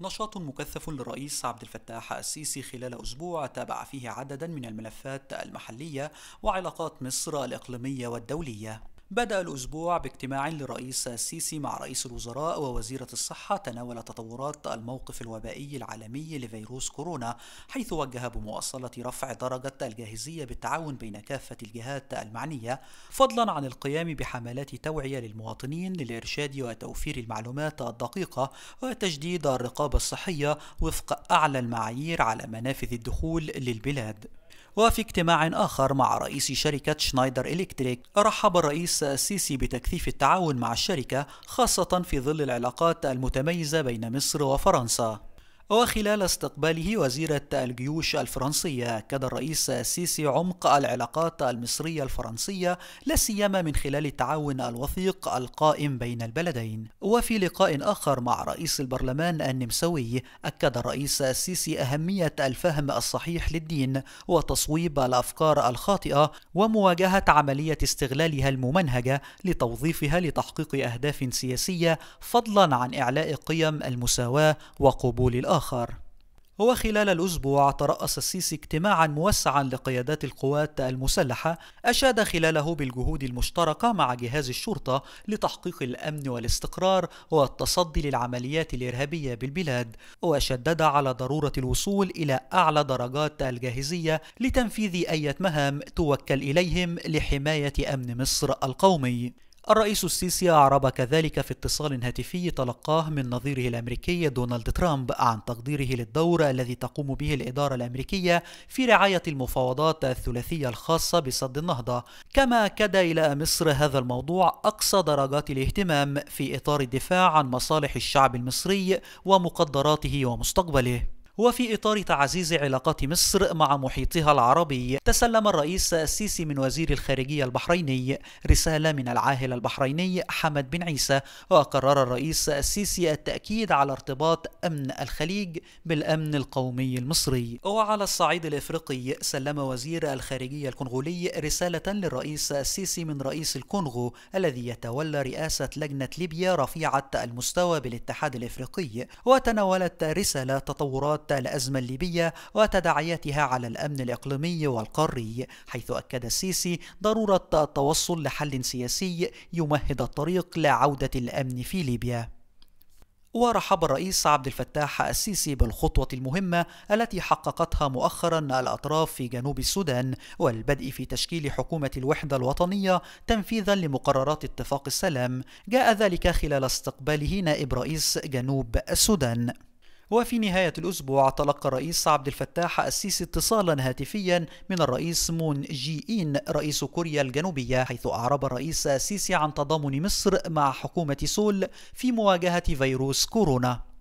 نشاط مكثف للرئيس عبد الفتاح السيسي خلال أسبوع تابع فيه عددا من الملفات المحلية وعلاقات مصر الإقليمية والدولية بدأ الأسبوع باجتماع للرئيس السيسي مع رئيس الوزراء ووزيرة الصحة تناول تطورات الموقف الوبائي العالمي لفيروس كورونا حيث وجه بمواصلة رفع درجة الجاهزية بالتعاون بين كافة الجهات المعنية فضلا عن القيام بحملات توعية للمواطنين للإرشاد وتوفير المعلومات الدقيقة وتجديد الرقابة الصحية وفق أعلى المعايير على منافذ الدخول للبلاد وفي اجتماع آخر مع رئيس شركة شنايدر إلكتريك رحب الرئيس السيسي بتكثيف التعاون مع الشركة خاصة في ظل العلاقات المتميزة بين مصر وفرنسا وخلال استقباله وزيرة الجيوش الفرنسية أكد الرئيس السيسي عمق العلاقات المصرية الفرنسية لا سيما من خلال التعاون الوثيق القائم بين البلدين وفي لقاء آخر مع رئيس البرلمان النمساوي أكد الرئيس السيسي أهمية الفهم الصحيح للدين وتصويب الأفكار الخاطئة ومواجهة عملية استغلالها الممنهجة لتوظيفها لتحقيق أهداف سياسية فضلا عن إعلاء قيم المساواة وقبول الآخر آخر وخلال الأسبوع ترأس السيسي اجتماعا موسعا لقيادات القوات المسلحة أشاد خلاله بالجهود المشتركة مع جهاز الشرطة لتحقيق الأمن والاستقرار والتصدي للعمليات الإرهابية بالبلاد وشدد على ضرورة الوصول إلى أعلى درجات الجاهزية لتنفيذ أي مهام توكل إليهم لحماية أمن مصر القومي الرئيس السيسي أعرب كذلك في اتصال هاتفي تلقاه من نظيره الأمريكي دونالد ترامب عن تقديره للدور الذي تقوم به الإدارة الأمريكية في رعاية المفاوضات الثلاثية الخاصة بسد النهضة كما أكد إلى مصر هذا الموضوع أقصى درجات الاهتمام في إطار الدفاع عن مصالح الشعب المصري ومقدراته ومستقبله وفي إطار تعزيز علاقات مصر مع محيطها العربي تسلم الرئيس السيسي من وزير الخارجية البحريني رسالة من العاهل البحريني حمد بن عيسى وقرر الرئيس السيسي التأكيد على ارتباط أمن الخليج بالأمن القومي المصري وعلى الصعيد الإفريقي سلم وزير الخارجية الكونغولي رسالة للرئيس السيسي من رئيس الكونغو الذي يتولى رئاسة لجنة ليبيا رفيعة المستوى بالاتحاد الإفريقي وتناولت رسالة تطورات وقت الأزمة الليبية وتداعياتها على الأمن الإقليمي والقاري حيث أكد السيسي ضرورة التوصل لحل سياسي يمهد الطريق لعودة الأمن في ليبيا ورحب الرئيس عبد الفتاح السيسي بالخطوة المهمة التي حققتها مؤخرا الأطراف في جنوب السودان والبدء في تشكيل حكومة الوحدة الوطنية تنفيذا لمقررات اتفاق السلام جاء ذلك خلال استقباله نائب رئيس جنوب السودان وفي نهاية الأسبوع تلقى الرئيس عبد الفتاح السيسي اتصالا هاتفيا من الرئيس مون جي إين رئيس كوريا الجنوبية حيث أعرب الرئيس السيسي عن تضامن مصر مع حكومة سول في مواجهة فيروس كورونا